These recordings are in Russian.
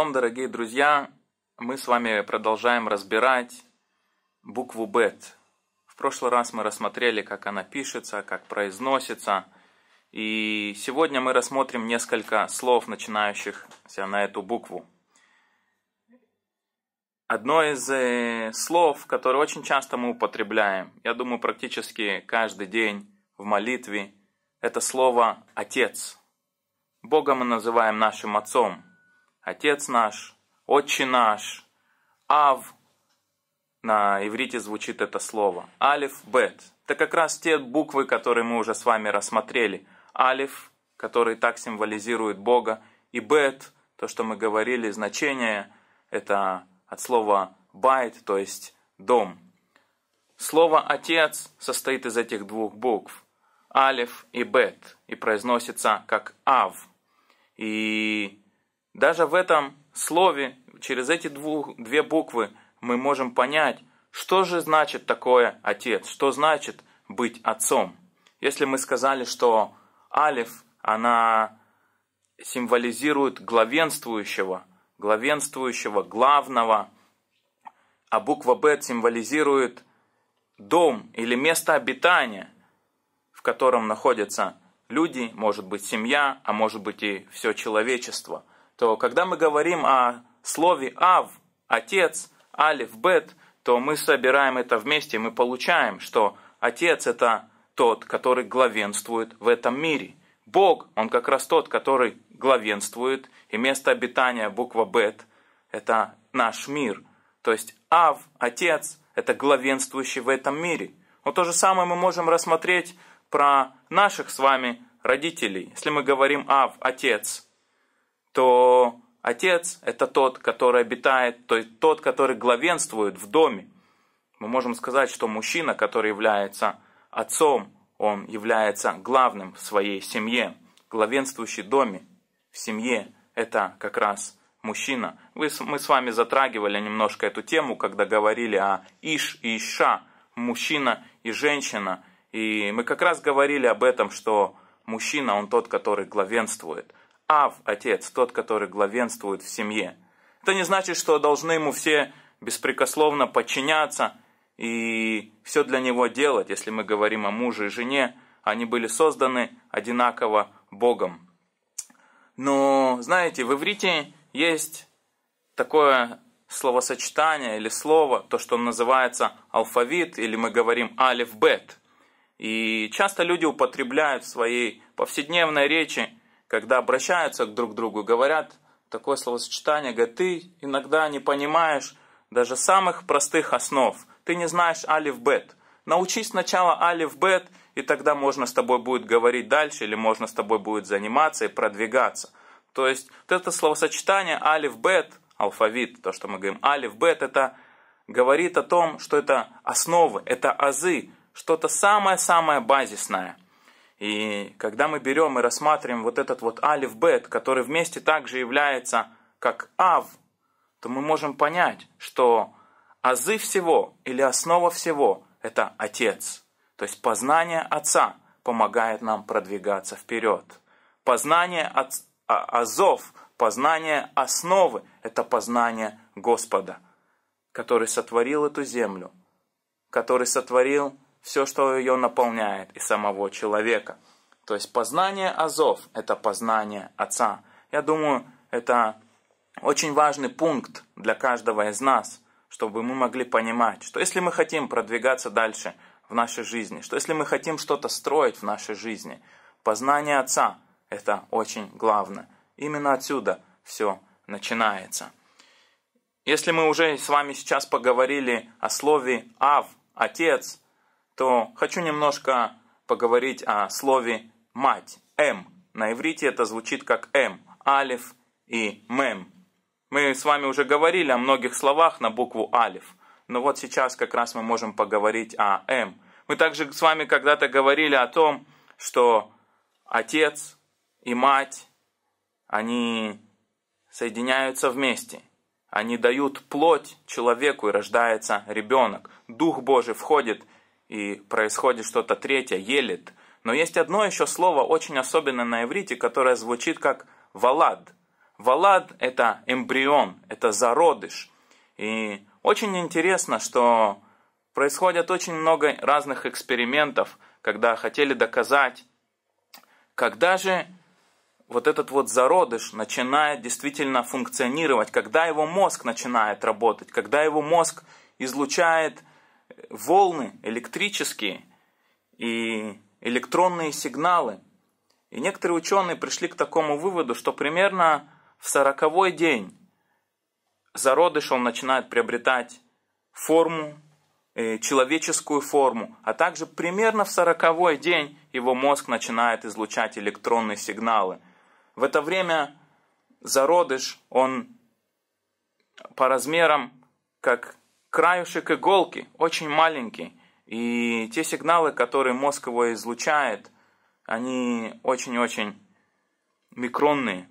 Шалом, дорогие друзья! Мы с вами продолжаем разбирать букву Бет. В прошлый раз мы рассмотрели, как она пишется, как произносится. И сегодня мы рассмотрим несколько слов, начинающихся на эту букву. Одно из э, слов, которое очень часто мы употребляем, я думаю, практически каждый день в молитве, это слово «отец». Бога мы называем нашим отцом – Отец наш, Отче наш, Ав. На иврите звучит это слово. Алиф, Бет. Это как раз те буквы, которые мы уже с вами рассмотрели. Алиф, который так символизирует Бога, и Бет, то, что мы говорили, значение, это от слова байт, то есть дом. Слово «отец» состоит из этих двух букв – алиф и бет, и произносится как ав. И даже в этом слове, через эти двух, две буквы, мы можем понять, что же значит такое отец, что значит быть отцом. Если мы сказали, что алиф, она символизирует главенствующего, главенствующего, главного, а буква Б символизирует дом или место обитания, в котором находятся люди, может быть семья, а может быть и все человечество – то когда мы говорим о слове «ав», «отец», «алиф», «бет», то мы собираем это вместе, мы получаем, что Отец – это тот, который главенствует в этом мире. Бог, он как раз тот, который главенствует, и место обитания буква «бет» – это наш мир. То есть Ав, Отец – это главенствующий в этом мире. Но то же самое мы можем рассмотреть про наших с вами родителей. Если мы говорим Ав, Отец – то отец – это тот, который обитает, то есть тот, который главенствует в доме. Мы можем сказать, что мужчина, который является отцом, он является главным в своей семье, главенствующий в доме, в семье – это как раз мужчина. Вы, мы с вами затрагивали немножко эту тему, когда говорили о Иш и Иша, мужчина и женщина. И мы как раз говорили об этом, что мужчина, он тот, который главенствует – Ав – отец, тот, который главенствует в семье. Это не значит, что должны ему все беспрекословно подчиняться и все для него делать. Если мы говорим о муже и жене, они были созданы одинаково Богом. Но, знаете, в иврите есть такое словосочетание или слово, то, что называется алфавит, или мы говорим алиф-бет. И часто люди употребляют в своей повседневной речи когда обращаются к друг к другу, говорят такое словосочетание, говорят, ты иногда не понимаешь даже самых простых основ. Ты не знаешь алиф бет. Научись сначала алиф бет, и тогда можно с тобой будет говорить дальше, или можно с тобой будет заниматься и продвигаться. То есть вот это словосочетание алиф бет, алфавит, то, что мы говорим, алиф бет, это говорит о том, что это основы, это азы, что-то самое-самое базисное – и когда мы берем и рассматриваем вот этот вот алиф бет, который вместе также является как ав, то мы можем понять, что азы всего или основа всего – это отец. То есть познание отца помогает нам продвигаться вперед. Познание от, а, азов, познание основы – это познание Господа, который сотворил эту землю, который сотворил все, что ее наполняет, и самого человека. То есть познание азов – это познание Отца. Я думаю, это очень важный пункт для каждого из нас, чтобы мы могли понимать, что если мы хотим продвигаться дальше в нашей жизни, что если мы хотим что-то строить в нашей жизни, познание Отца – это очень главное. Именно отсюда все начинается. Если мы уже с вами сейчас поговорили о слове «ав», «отец», то хочу немножко поговорить о слове «мать» – «м». На иврите это звучит как «м», «алиф» и «мем». Мы с вами уже говорили о многих словах на букву «алиф», но вот сейчас как раз мы можем поговорить о «м». Мы также с вами когда-то говорили о том, что отец и мать, они соединяются вместе. Они дают плоть человеку и рождается ребенок. Дух Божий входит и происходит что-то третье, елит. Но есть одно еще слово, очень особенное на иврите, которое звучит как «валад». «Валад» — это эмбрион, это зародыш. И очень интересно, что происходит очень много разных экспериментов, когда хотели доказать, когда же вот этот вот зародыш начинает действительно функционировать, когда его мозг начинает работать, когда его мозг излучает волны электрические и электронные сигналы. И некоторые ученые пришли к такому выводу, что примерно в сороковой день зародыш он начинает приобретать форму, э, человеческую форму, а также примерно в сороковой день его мозг начинает излучать электронные сигналы. В это время зародыш, он по размерам, как краешек иголки очень маленький, и те сигналы, которые мозг его излучает, они очень-очень микронные.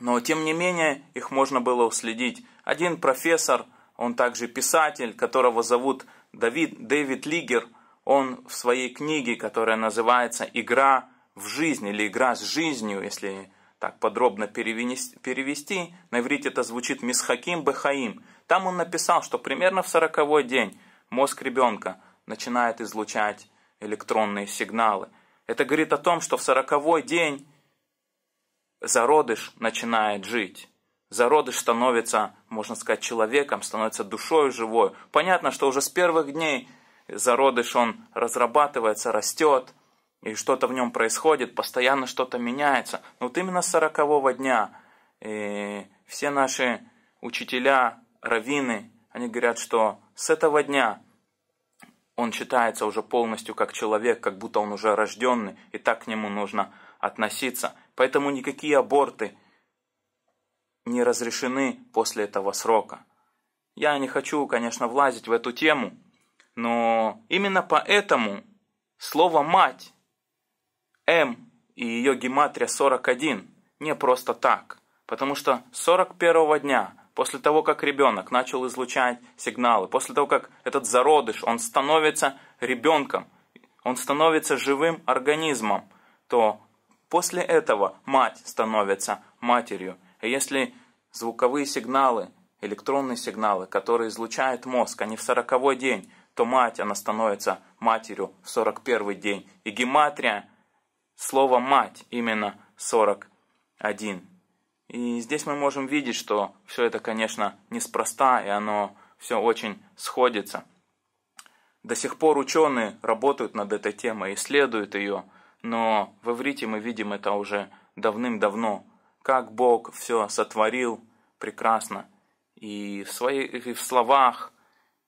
Но, тем не менее, их можно было уследить. Один профессор, он также писатель, которого зовут Давид, Дэвид Лигер, он в своей книге, которая называется «Игра в жизнь» или «Игра с жизнью», если так подробно перевести, перевести на иврите это звучит «Мисхаким Бехаим», там он написал, что примерно в сороковой день мозг ребенка начинает излучать электронные сигналы. Это говорит о том, что в сороковой день зародыш начинает жить. Зародыш становится, можно сказать, человеком, становится душой живой. Понятно, что уже с первых дней зародыш, он разрабатывается, растет, и что-то в нем происходит, постоянно что-то меняется. Но вот именно с сорокового дня э, все наши учителя, раввины, они говорят, что с этого дня он считается уже полностью как человек, как будто он уже рожденный, и так к нему нужно относиться. Поэтому никакие аборты не разрешены после этого срока. Я не хочу, конечно, влазить в эту тему, но именно поэтому слово «мать» М «эм» и ее гематрия 41 не просто так, потому что 41 дня после того, как ребенок начал излучать сигналы, после того, как этот зародыш, он становится ребенком, он становится живым организмом, то после этого мать становится матерью. И если звуковые сигналы, электронные сигналы, которые излучает мозг, они в сороковой день, то мать, она становится матерью в сорок первый день. И гематрия, слово «мать» именно сорок один. И здесь мы можем видеть, что все это, конечно, неспроста, и оно все очень сходится. До сих пор ученые работают над этой темой, исследуют ее, но в иврите мы видим это уже давным-давно, как Бог все сотворил прекрасно. И в своих и в словах,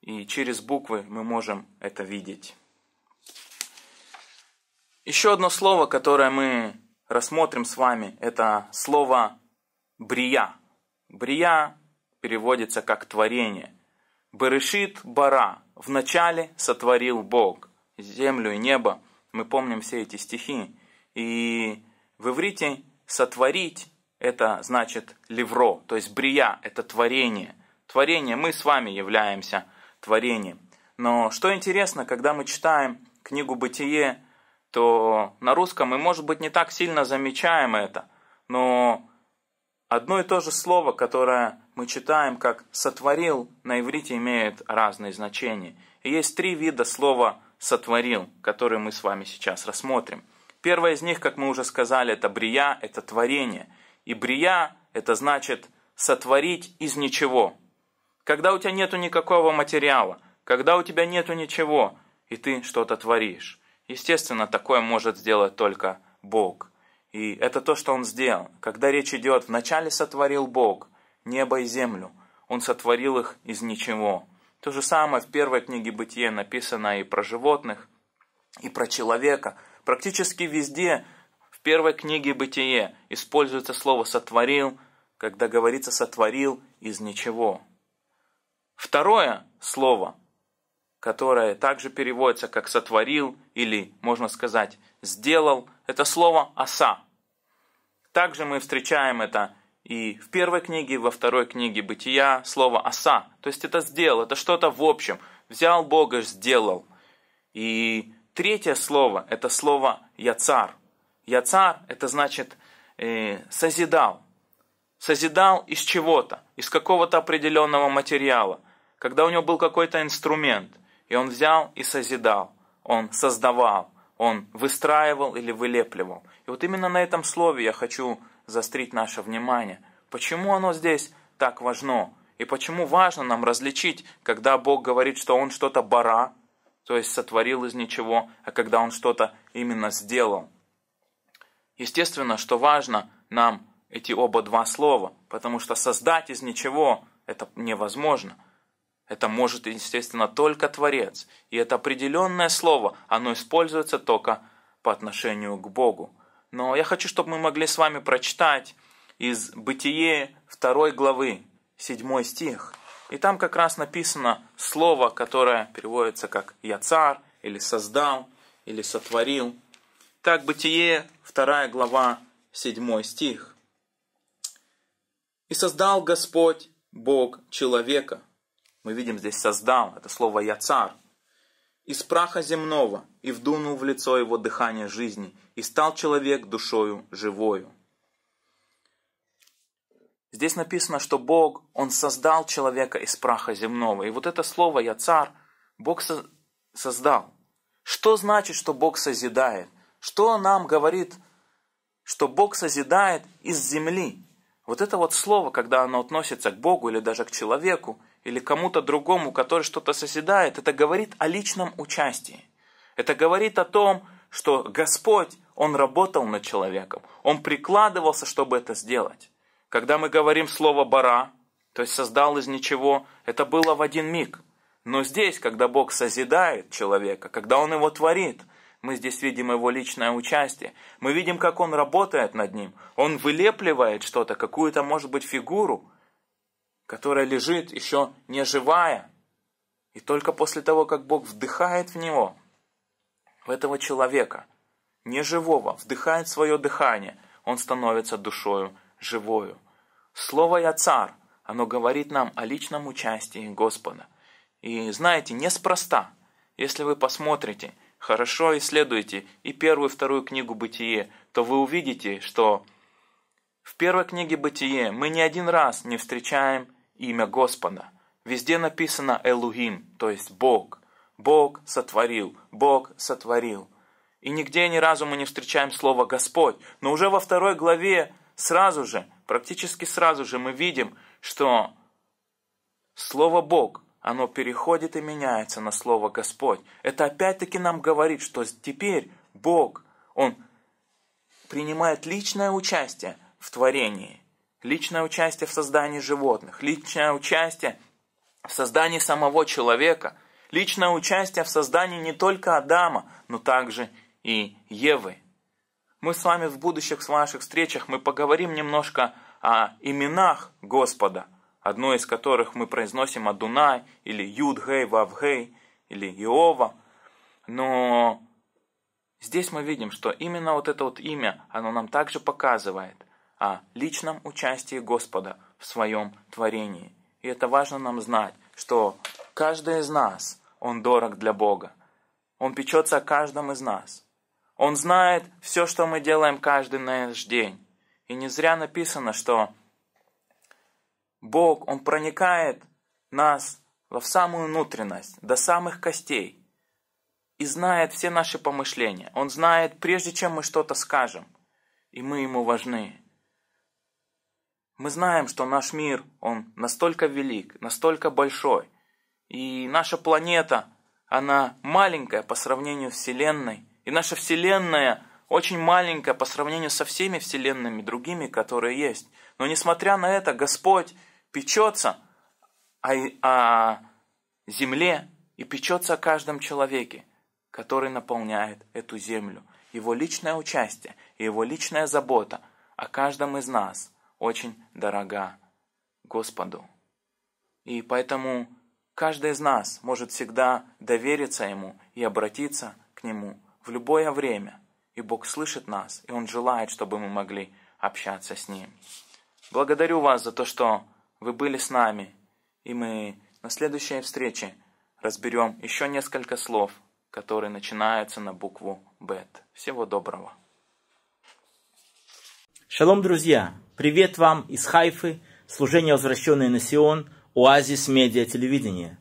и через буквы мы можем это видеть. Еще одно слово, которое мы рассмотрим с вами, это слово брия. Брия переводится как творение. Берешит бара. в начале сотворил Бог. Землю и небо. Мы помним все эти стихи. И в иврите сотворить это значит левро, то есть брия – это творение. Творение, мы с вами являемся творением. Но что интересно, когда мы читаем книгу «Бытие», то на русском мы, может быть, не так сильно замечаем это, но Одно и то же слово, которое мы читаем как «сотворил», на иврите имеет разные значения. И есть три вида слова «сотворил», которые мы с вами сейчас рассмотрим. Первое из них, как мы уже сказали, это брия, это творение. И брия – это значит сотворить из ничего. Когда у тебя нету никакого материала, когда у тебя нету ничего, и ты что-то творишь. Естественно, такое может сделать только Бог – и это то, что он сделал. Когда речь идет «вначале сотворил Бог небо и землю», он сотворил их из ничего. То же самое в первой книге Бытия написано и про животных, и про человека. Практически везде в первой книге бытия используется слово «сотворил», когда говорится «сотворил из ничего». Второе слово, которое также переводится как «сотворил» или, можно сказать, сделал. Это слово «оса». Также мы встречаем это и в первой книге, и во второй книге «Бытия» слово «оса». То есть это «сделал», это что-то в общем. Взял Бога, сделал. И третье слово – это слово «яцар». «Яцар» – это значит э, «созидал». Созидал из чего-то, из какого-то определенного материала. Когда у него был какой-то инструмент, и он взял и созидал, он создавал он выстраивал или вылепливал. И вот именно на этом слове я хочу заострить наше внимание. Почему оно здесь так важно? И почему важно нам различить, когда Бог говорит, что Он что-то бара, то есть сотворил из ничего, а когда Он что-то именно сделал? Естественно, что важно нам эти оба два слова, потому что создать из ничего это невозможно. Это может, естественно, только Творец, и это определенное слово, оно используется только по отношению к Богу. Но я хочу, чтобы мы могли с вами прочитать из Бытие 2 главы, 7 стих. И там как раз написано слово, которое переводится как «я царь» или «создал» или «сотворил». Так, Бытие 2 глава, 7 стих. «И создал Господь Бог человека – мы видим здесь создал, это слово я яцар. Из праха земного и вдунул в лицо его дыхание жизни, и стал человек душою живою. Здесь написано, что Бог, Он создал человека из праха земного. И вот это слово «я царь» Бог со- создал. Что значит, что Бог созидает? Что нам говорит, что Бог созидает из земли? Вот это вот слово, когда оно относится к Богу или даже к человеку – или кому-то другому, который что-то соседает, это говорит о личном участии. Это говорит о том, что Господь, Он работал над человеком, Он прикладывался, чтобы это сделать. Когда мы говорим слово «бара», то есть создал из ничего, это было в один миг. Но здесь, когда Бог созидает человека, когда Он его творит, мы здесь видим его личное участие. Мы видим, как он работает над ним. Он вылепливает что-то, какую-то, может быть, фигуру, которая лежит еще не живая. И только после того, как Бог вдыхает в него, в этого человека, неживого, вдыхает свое дыхание, он становится душою живою. Слово «Я царь», оно говорит нам о личном участии Господа. И знаете, неспроста, если вы посмотрите, хорошо исследуете и первую, и вторую книгу «Бытие», то вы увидите, что в первой книге «Бытие» мы ни один раз не встречаем имя Господа. Везде написано Элухим, то есть Бог. Бог сотворил, Бог сотворил. И нигде ни разу мы не встречаем слово «Господь». Но уже во второй главе сразу же, практически сразу же мы видим, что слово «Бог» оно переходит и меняется на слово «Господь». Это опять-таки нам говорит, что теперь Бог, Он принимает личное участие в творении личное участие в создании животных, личное участие в создании самого человека, личное участие в создании не только Адама, но также и Евы. Мы с вами в будущих ваших встречах мы поговорим немножко о именах Господа, одно из которых мы произносим Адунай или Юдгей, Вавгей или Иова. Но здесь мы видим, что именно вот это вот имя, оно нам также показывает, о личном участии Господа в своем творении. И это важно нам знать, что каждый из нас, он дорог для Бога. Он печется о каждом из нас. Он знает все, что мы делаем каждый наш день. И не зря написано, что Бог, Он проникает нас в самую внутренность, до самых костей, и знает все наши помышления. Он знает, прежде чем мы что-то скажем, и мы Ему важны. Мы знаем, что наш мир, он настолько велик, настолько большой. И наша планета, она маленькая по сравнению с Вселенной. И наша Вселенная очень маленькая по сравнению со всеми Вселенными другими, которые есть. Но несмотря на это, Господь печется о, о земле и печется о каждом человеке, который наполняет эту землю. Его личное участие и его личная забота о каждом из нас – очень дорога Господу. И поэтому каждый из нас может всегда довериться Ему и обратиться к Нему в любое время. И Бог слышит нас, и Он желает, чтобы мы могли общаться с Ним. Благодарю вас за то, что вы были с нами, и мы на следующей встрече разберем еще несколько слов, которые начинаются на букву «бет». Всего доброго! Шалом, друзья! Привет вам из Хайфы, служение «Возвращенное на Сион», Оазис Медиа Телевидение.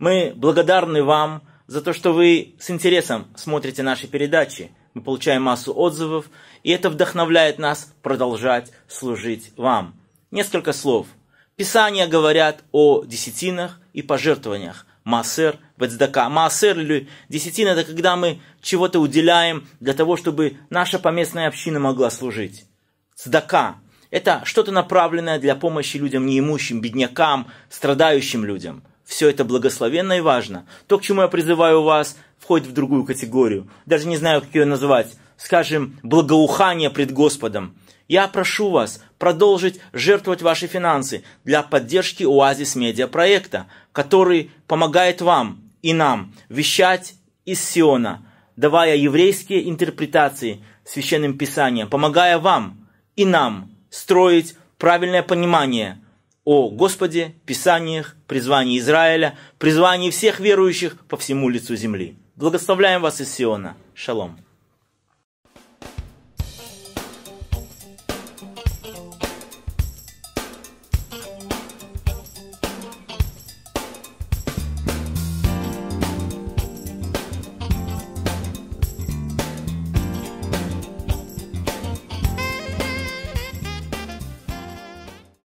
Мы благодарны вам за то, что вы с интересом смотрите наши передачи. Мы получаем массу отзывов, и это вдохновляет нас продолжать служить вам. Несколько слов. Писания говорят о десятинах и пожертвованиях. Массер, Вецдака. Массер или десятина – это когда мы чего-то уделяем для того, чтобы наша поместная община могла служить. Цдака это что-то направленное для помощи людям неимущим, беднякам, страдающим людям. Все это благословенно и важно. То, к чему я призываю вас, входит в другую категорию. Даже не знаю, как ее назвать. Скажем, благоухание пред Господом. Я прошу вас продолжить жертвовать ваши финансы для поддержки Оазис Медиа проекта, который помогает вам и нам вещать из Сиона, давая еврейские интерпретации священным писаниям, помогая вам и нам строить правильное понимание о Господе, Писаниях, призвании Израиля, призвании всех верующих по всему лицу земли. Благословляем вас из Сиона. Шалом.